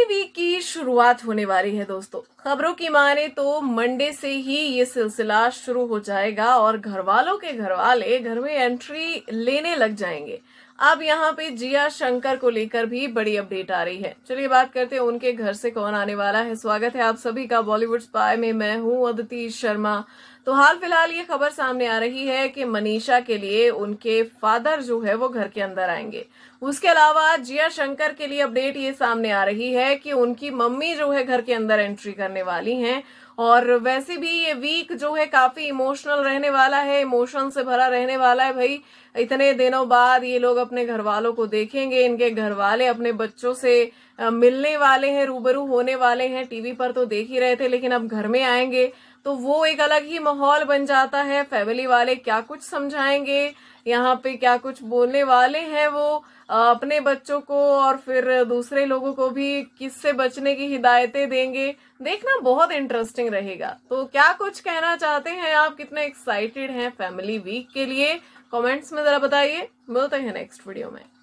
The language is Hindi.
अगली वीक की शुरुआत होने वाली है दोस्तों खबरों की माने तो मंडे से ही ये सिलसिला शुरू हो जाएगा और घर वालों के घर वाले घर में एंट्री लेने लग जाएंगे अब यहाँ पे जिया शंकर को लेकर भी बड़ी अपडेट आ रही है चलिए बात करते हैं उनके घर से कौन आने वाला है स्वागत है आप सभी का बॉलीवुड स्पाई में मैं हूँ अदिति शर्मा तो हाल फिलहाल ये खबर सामने आ रही है कि मनीषा के लिए उनके फादर जो है वो घर के अंदर आएंगे उसके अलावा जिया शंकर के लिए अपडेट ये सामने आ रही है कि उनकी मम्मी जो है घर के अंदर एंट्री करने वाली हैं और वैसे भी ये वीक जो है काफी इमोशनल रहने वाला है इमोशन से भरा रहने वाला है भाई इतने दिनों बाद ये लोग अपने घर वालों को देखेंगे इनके घर वाले अपने बच्चों से मिलने वाले हैं रूबरू होने वाले हैं टीवी पर तो देख ही रहे थे लेकिन अब घर में आएंगे तो वो एक अलग ही माहौल बन जाता है फैमिली वाले क्या कुछ समझाएंगे यहाँ पे क्या कुछ बोलने वाले हैं वो अपने बच्चों को और फिर दूसरे लोगों को भी किससे बचने की हिदायतें देंगे देखना बहुत इंटरेस्टिंग रहेगा तो क्या कुछ कहना चाहते हैं आप कितने एक्साइटेड हैं फैमिली वीक के लिए कमेंट्स में ज़रा बताइए मिलते हैं नेक्स्ट वीडियो में